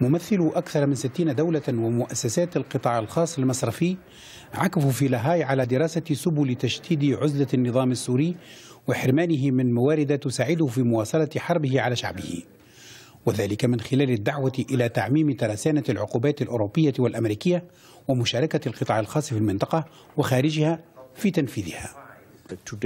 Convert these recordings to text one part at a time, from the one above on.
ممثلو أكثر من 60 دولة ومؤسسات القطاع الخاص المصرفي عكفوا في لاهاي على دراسة سبل تشديد عزلة النظام السوري وحرمانه من موارد تساعده في مواصلة حربه على شعبه وذلك من خلال الدعوة إلى تعميم ترسانة العقوبات الأوروبية والأمريكية ومشاركة القطاع الخاص في المنطقة وخارجها في تنفيذها Uh,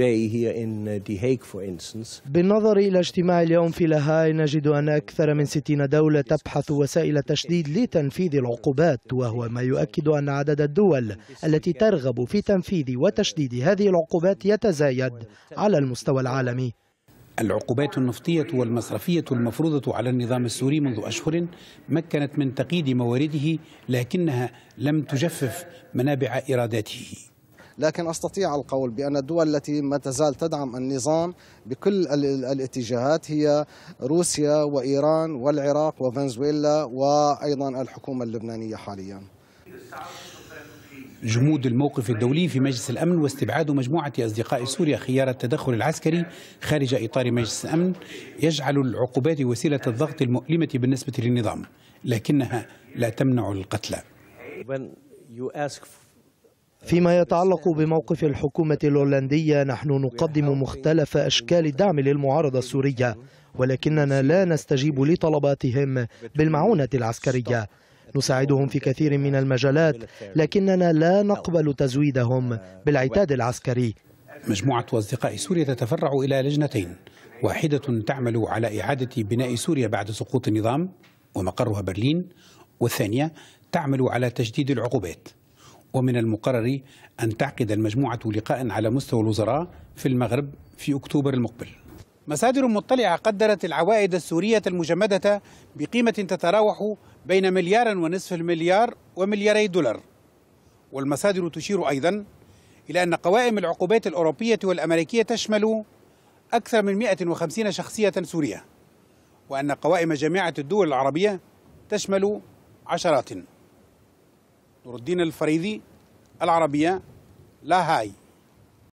بالنظر إلى اجتماع اليوم في لاهاي نجد أن أكثر من 60 دولة تبحث وسائل تشديد لتنفيذ العقوبات وهو ما يؤكد أن عدد الدول التي ترغب في تنفيذ وتشديد هذه العقوبات يتزايد على المستوى العالمي. العقوبات النفطية والمصرفية المفروضة على النظام السوري منذ أشهر مكنت من تقييد موارده لكنها لم تجفف منابع إيراداته لكن أستطيع القول بأن الدول التي ما تزال تدعم النظام بكل الاتجاهات هي روسيا وإيران والعراق وفنزويلا وأيضا الحكومة اللبنانية حاليا جمود الموقف الدولي في مجلس الأمن واستبعاد مجموعة أصدقاء سوريا خيار التدخل العسكري خارج إطار مجلس الأمن يجعل العقوبات وسيلة الضغط المؤلمة بالنسبة للنظام لكنها لا تمنع القتلى فيما يتعلق بموقف الحكومة الهولندية نحن نقدم مختلف أشكال الدعم للمعارضة السورية ولكننا لا نستجيب لطلباتهم بالمعونة العسكرية نساعدهم في كثير من المجالات لكننا لا نقبل تزويدهم بالعتاد العسكري مجموعة أصدقاء سوريا تتفرع إلى لجنتين واحدة تعمل على إعادة بناء سوريا بعد سقوط النظام ومقرها برلين والثانية تعمل على تجديد العقوبات ومن المقرر أن تعقد المجموعة لقاء على مستوى الوزراء في المغرب في أكتوبر المقبل مصادر مطلعة قدرت العوائد السورية المجمدة بقيمة تتراوح بين مليار ونصف المليار وملياري دولار والمصادر تشير أيضا إلى أن قوائم العقوبات الأوروبية والأمريكية تشمل أكثر من 150 شخصية سورية وأن قوائم جامعة الدول العربية تشمل عشرات نور الدين الفريدي العربية لا هاي